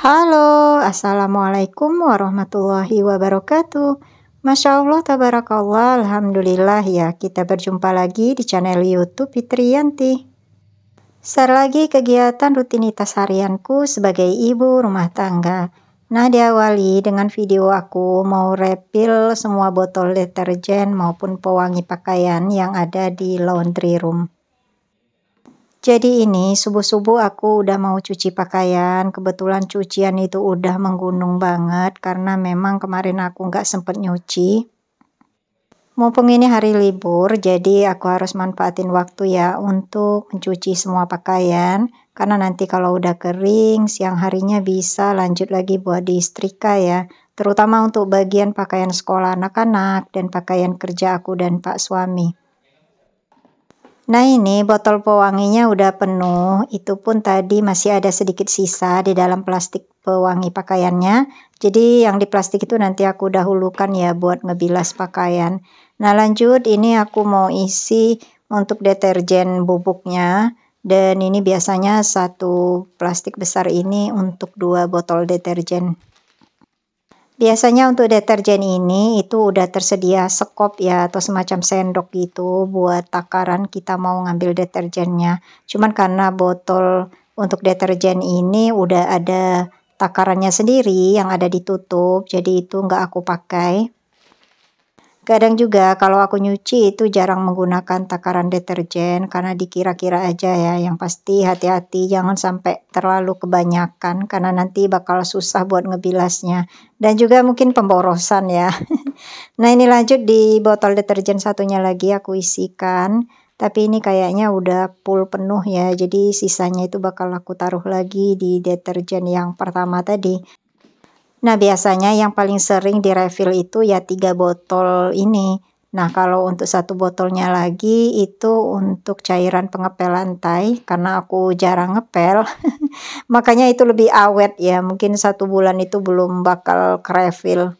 Halo, Assalamualaikum warahmatullahi wabarakatuh. Masya Allah, tabarakallah, Alhamdulillah ya, kita berjumpa lagi di channel Youtube Fitri Yanti. Share lagi kegiatan rutinitas harianku sebagai ibu rumah tangga. Nah, diawali dengan video aku mau refill semua botol deterjen maupun pewangi pakaian yang ada di laundry room. Jadi ini subuh-subuh aku udah mau cuci pakaian. Kebetulan cucian itu udah menggunung banget karena memang kemarin aku nggak sempet nyuci. Mumpung ini hari libur, jadi aku harus manfaatin waktu ya untuk mencuci semua pakaian. Karena nanti kalau udah kering, siang harinya bisa lanjut lagi buat disetrika ya terutama untuk bagian pakaian sekolah anak-anak dan pakaian kerja aku dan Pak Suami. Nah ini botol pewanginya udah penuh, itu pun tadi masih ada sedikit sisa di dalam plastik pewangi pakaiannya. Jadi yang di plastik itu nanti aku dahulukan ya buat ngebilas pakaian. Nah lanjut ini aku mau isi untuk deterjen bubuknya dan ini biasanya satu plastik besar ini untuk dua botol deterjen. Biasanya untuk deterjen ini itu udah tersedia sekop ya atau semacam sendok gitu buat takaran kita mau ngambil deterjennya. Cuman karena botol untuk deterjen ini udah ada takarannya sendiri yang ada ditutup jadi itu nggak aku pakai. Kadang juga kalau aku nyuci itu jarang menggunakan takaran deterjen karena dikira-kira aja ya. Yang pasti hati-hati jangan sampai terlalu kebanyakan karena nanti bakal susah buat ngebilasnya. Dan juga mungkin pemborosan ya. nah ini lanjut di botol deterjen satunya lagi aku isikan. Tapi ini kayaknya udah full penuh ya. Jadi sisanya itu bakal aku taruh lagi di deterjen yang pertama tadi. Nah biasanya yang paling sering direfill itu ya tiga botol ini. Nah kalau untuk satu botolnya lagi itu untuk cairan pengepel lantai karena aku jarang ngepel. Makanya itu lebih awet ya mungkin satu bulan itu belum bakal refill.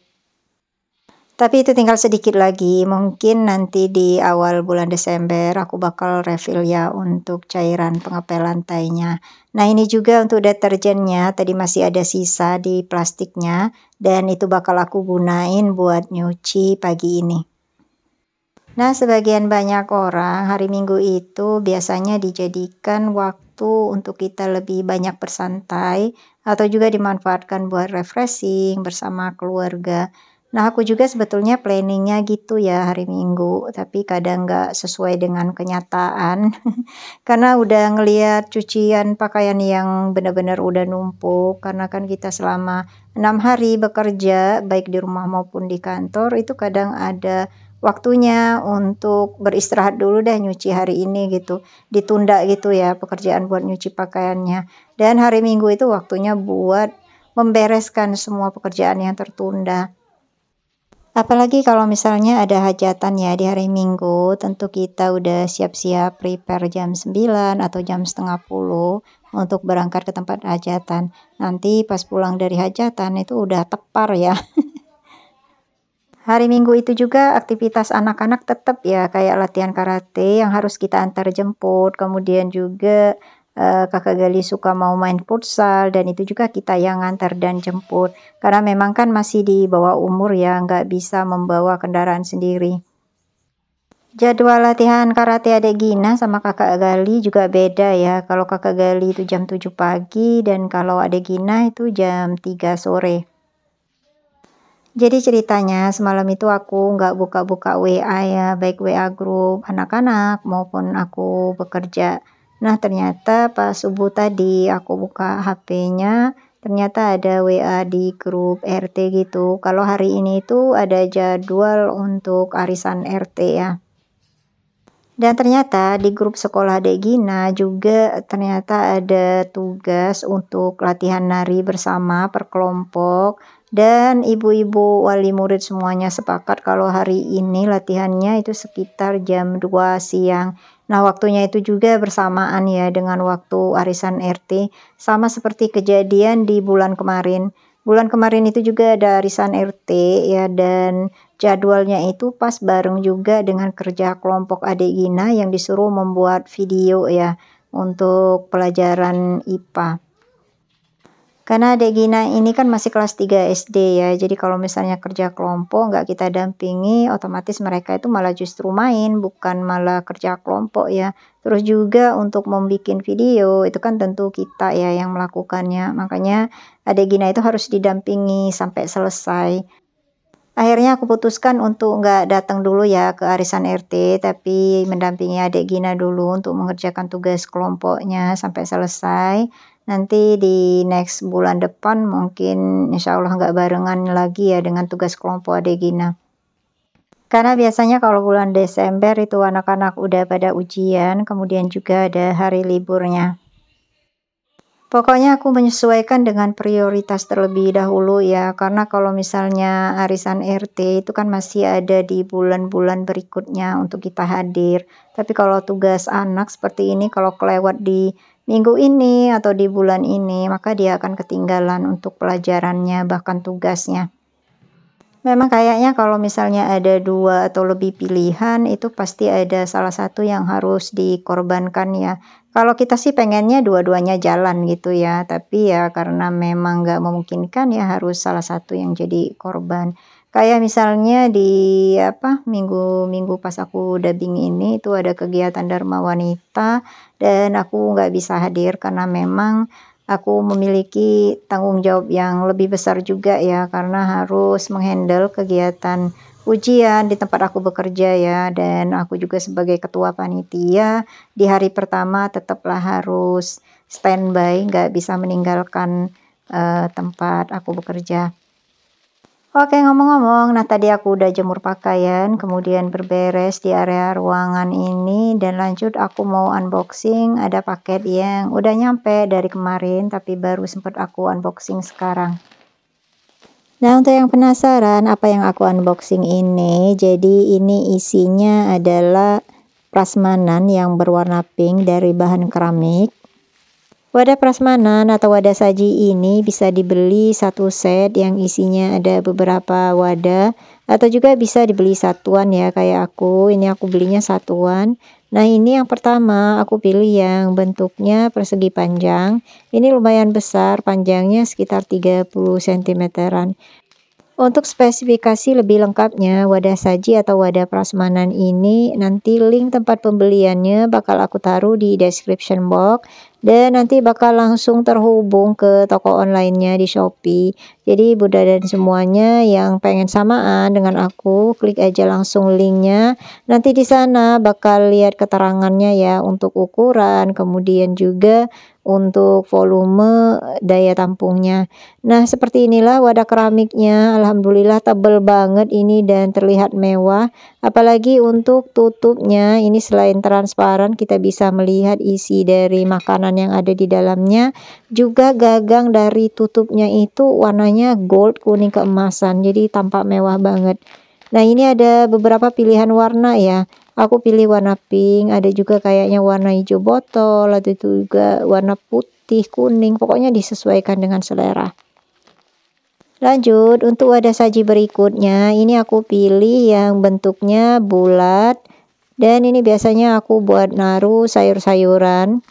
Tapi itu tinggal sedikit lagi mungkin nanti di awal bulan Desember aku bakal refill ya untuk cairan pengepel lantainya. Nah ini juga untuk deterjennya tadi masih ada sisa di plastiknya dan itu bakal aku gunain buat nyuci pagi ini. Nah sebagian banyak orang hari minggu itu biasanya dijadikan waktu untuk kita lebih banyak bersantai atau juga dimanfaatkan buat refreshing bersama keluarga. Nah aku juga sebetulnya planningnya gitu ya hari Minggu, tapi kadang gak sesuai dengan kenyataan karena udah ngeliat cucian pakaian yang benar-benar udah numpuk karena kan kita selama enam hari bekerja baik di rumah maupun di kantor itu kadang ada waktunya untuk beristirahat dulu deh nyuci hari ini gitu ditunda gitu ya pekerjaan buat nyuci pakaiannya dan hari Minggu itu waktunya buat membereskan semua pekerjaan yang tertunda Apalagi kalau misalnya ada hajatan ya di hari Minggu, tentu kita udah siap-siap prepare jam 9 atau jam setengah puluh untuk berangkat ke tempat hajatan. Nanti pas pulang dari hajatan itu udah tepar ya. Hari Minggu itu juga aktivitas anak-anak tetap ya kayak latihan karate yang harus kita antar jemput, kemudian juga Eh, kakak Gali suka mau main futsal dan itu juga kita yang ngantar dan jemput karena memang kan masih di bawah umur ya nggak bisa membawa kendaraan sendiri Jadwal latihan karate Adek Gina sama kakak Gali juga beda ya. Kalau kakak Gali itu jam 7 pagi dan kalau Adek Gina itu jam 3 sore. Jadi ceritanya semalam itu aku nggak buka-buka WA ya, baik WA grup anak-anak maupun aku bekerja. Nah ternyata pas subuh tadi aku buka HP-nya ternyata ada WA di grup RT gitu. Kalau hari ini itu ada jadwal untuk arisan RT ya. Dan ternyata di grup sekolah Degina juga ternyata ada tugas untuk latihan nari bersama per dan ibu-ibu wali murid semuanya sepakat kalau hari ini latihannya itu sekitar jam 2 siang. Nah, waktunya itu juga bersamaan ya dengan waktu arisan RT, sama seperti kejadian di bulan kemarin. Bulan kemarin itu juga ada arisan RT ya dan Jadwalnya itu pas bareng juga dengan kerja kelompok adik Gina yang disuruh membuat video ya untuk pelajaran IPA. Karena adik Gina ini kan masih kelas 3 SD ya, jadi kalau misalnya kerja kelompok nggak kita dampingi, otomatis mereka itu malah justru main, bukan malah kerja kelompok ya. Terus juga untuk membuat video, itu kan tentu kita ya yang melakukannya, makanya adik Gina itu harus didampingi sampai selesai. Akhirnya aku putuskan untuk nggak datang dulu ya ke arisan RT, tapi mendampingi adik Gina dulu untuk mengerjakan tugas kelompoknya sampai selesai. Nanti di next bulan depan mungkin insya Allah nggak barengan lagi ya dengan tugas kelompok adik Gina. Karena biasanya kalau bulan Desember itu anak-anak udah pada ujian, kemudian juga ada hari liburnya. Pokoknya aku menyesuaikan dengan prioritas terlebih dahulu ya, karena kalau misalnya arisan RT itu kan masih ada di bulan-bulan berikutnya untuk kita hadir. Tapi kalau tugas anak seperti ini kalau kelewat di minggu ini atau di bulan ini, maka dia akan ketinggalan untuk pelajarannya bahkan tugasnya. Memang kayaknya kalau misalnya ada dua atau lebih pilihan itu pasti ada salah satu yang harus dikorbankan ya. Kalau kita sih pengennya dua-duanya jalan gitu ya, tapi ya karena memang nggak memungkinkan ya harus salah satu yang jadi korban. Kayak misalnya di apa minggu-minggu pas aku dubbing ini itu ada kegiatan Dharma Wanita dan aku nggak bisa hadir karena memang aku memiliki tanggung jawab yang lebih besar juga ya karena harus menghandle kegiatan ujian di tempat aku bekerja ya dan aku juga sebagai ketua panitia di hari pertama tetaplah harus standby nggak bisa meninggalkan uh, tempat aku bekerja. Oke ngomong-ngomong, nah tadi aku udah jemur pakaian, kemudian berberes di area ruangan ini dan lanjut aku mau unboxing ada paket yang udah nyampe dari kemarin tapi baru sempat aku unboxing sekarang. Nah untuk yang penasaran apa yang aku unboxing ini, jadi ini isinya adalah prasmanan yang berwarna pink dari bahan keramik Wadah prasmanan atau wadah saji ini bisa dibeli satu set yang isinya ada beberapa wadah atau juga bisa dibeli satuan ya kayak aku. Ini aku belinya satuan. Nah, ini yang pertama aku pilih yang bentuknya persegi panjang. Ini lumayan besar, panjangnya sekitar 30 cm-an. Untuk spesifikasi lebih lengkapnya, wadah saji atau wadah prasmanan ini nanti link tempat pembeliannya bakal aku taruh di description box dan nanti bakal langsung terhubung ke toko online-nya di Shopee. Jadi Bunda dan semuanya yang pengen samaan dengan aku, klik aja langsung linknya. Nanti di sana bakal lihat keterangannya ya untuk ukuran, kemudian juga untuk volume daya tampungnya. Nah, seperti inilah wadah keramiknya. Alhamdulillah tebel banget ini dan terlihat mewah. Apalagi untuk tutupnya, ini selain transparan kita bisa melihat isi dari makanan yang ada di dalamnya. Juga gagang dari tutupnya itu warnanya gold kuning keemasan. Jadi tampak mewah banget. Nah ini ada beberapa pilihan warna ya aku pilih warna pink ada juga kayaknya warna hijau botol ada juga warna putih kuning pokoknya disesuaikan dengan selera lanjut untuk wadah saji berikutnya ini aku pilih yang bentuknya bulat dan ini biasanya aku buat naruh sayur-sayuran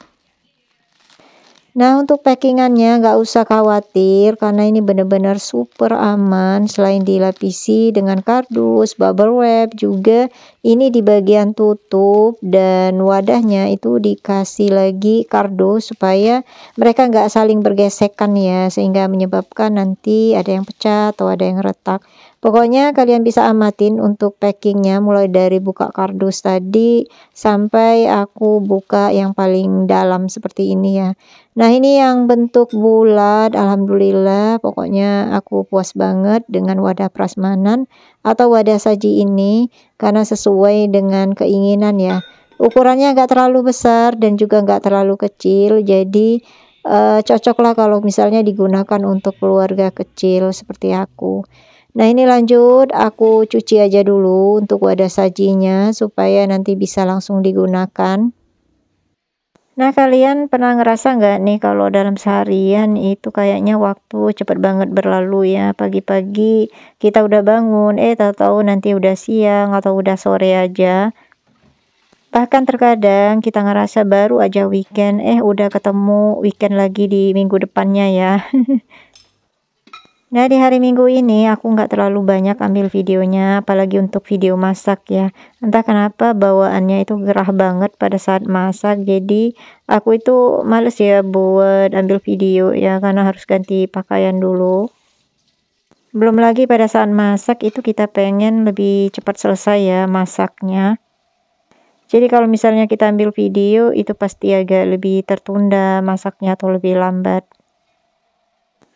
Nah untuk packingannya nggak usah khawatir karena ini benar-benar super aman selain dilapisi dengan kardus, bubble wrap juga ini di bagian tutup dan wadahnya itu dikasih lagi kardus supaya mereka nggak saling bergesekan ya sehingga menyebabkan nanti ada yang pecah atau ada yang retak. Pokoknya kalian bisa amatin untuk packingnya mulai dari buka kardus tadi sampai aku buka yang paling dalam seperti ini ya. Nah ini yang bentuk bulat Alhamdulillah pokoknya aku puas banget dengan wadah prasmanan atau wadah saji ini karena sesuai dengan keinginan ya. Ukurannya agak terlalu besar dan juga nggak terlalu kecil jadi uh, cocoklah kalau misalnya digunakan untuk keluarga kecil seperti aku. Nah ini lanjut aku cuci aja dulu untuk wadah sajinya supaya nanti bisa langsung digunakan. Nah kalian pernah ngerasa nggak nih kalau dalam seharian itu kayaknya waktu cepet banget berlalu ya pagi-pagi kita udah bangun eh tahu-tahu nanti udah siang atau udah sore aja. Bahkan terkadang kita ngerasa baru aja weekend eh udah ketemu weekend lagi di minggu depannya ya. Nah di hari minggu ini aku nggak terlalu banyak ambil videonya apalagi untuk video masak ya entah kenapa bawaannya itu gerah banget pada saat masak jadi aku itu males ya buat ambil video ya karena harus ganti pakaian dulu belum lagi pada saat masak itu kita pengen lebih cepat selesai ya masaknya jadi kalau misalnya kita ambil video itu pasti agak lebih tertunda masaknya atau lebih lambat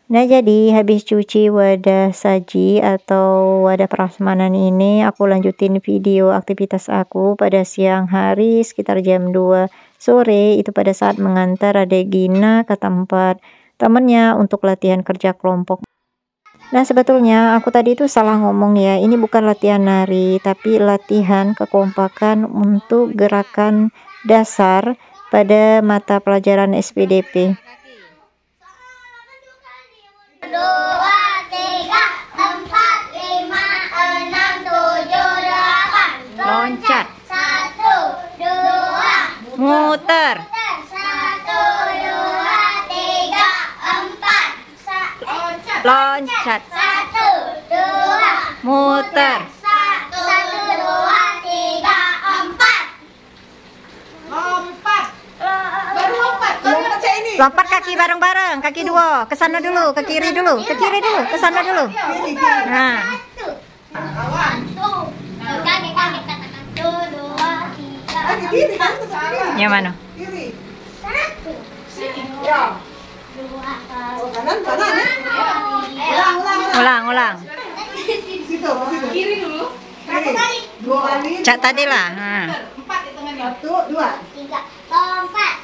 Nah jadi habis cuci wadah saji atau wadah prasmanan ini aku lanjutin video aktivitas aku pada siang hari sekitar jam 2 sore itu pada saat mengantar adek Gina ke tempat temennya untuk latihan kerja kelompok. Nah sebetulnya aku tadi itu salah ngomong ya ini bukan latihan nari tapi latihan kekompakan untuk gerakan dasar pada mata pelajaran SPDP dua, tiga, empat, lima, enam, tujuh, delapan. Loncat. Satu, dua. Muter. Satu, dua, tiga, empat. Sa loncat. Loncat. Satu, dua. Muter. Lompat kaki bareng-bareng, kaki dua. Ke sana dulu, ke kiri dulu, ke kiri dulu, ke sana dulu. Nah. ya mana? Ulang, ulang. Kiri dulu. Cak tadi lah. Nah. Satu, dua, tiga, empat.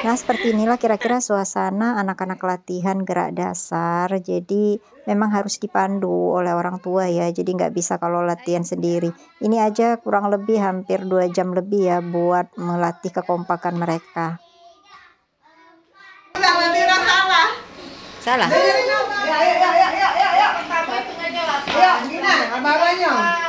Nah, seperti inilah kira-kira suasana anak-anak latihan gerak dasar. Jadi, memang harus dipandu oleh orang tua ya. Jadi, nggak bisa kalau latihan sendiri. Ini aja kurang lebih hampir dua jam lebih ya buat melatih kekompakan mereka. Salah. Salah. Ya, ya, ya, ya, ya, ya. Ya, abangnya.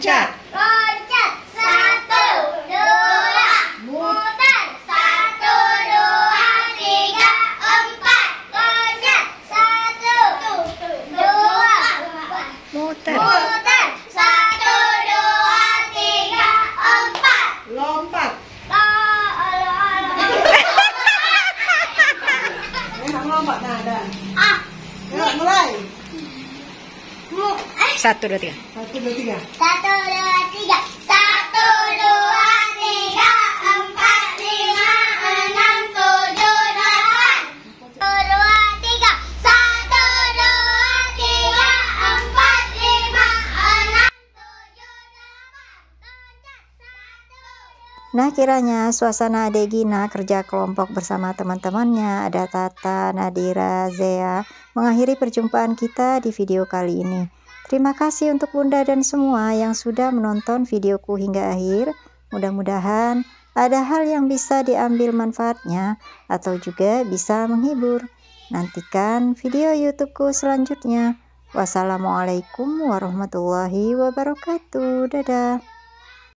loncat loncat satu dua mutar satu dua tiga empat loncat satu dua mutar satu dua tiga empat lompat lompat nah, ah. eh. satu dua tiga satu dua tiga satu Nah kiranya suasana Gina kerja kelompok bersama teman-temannya ada Tata, Nadira, Zea mengakhiri perjumpaan kita di video kali ini. Terima kasih untuk Bunda dan semua yang sudah menonton videoku hingga akhir. Mudah-mudahan ada hal yang bisa diambil manfaatnya atau juga bisa menghibur. Nantikan video YouTubeku selanjutnya. Wassalamualaikum warahmatullahi wabarakatuh. Dadah.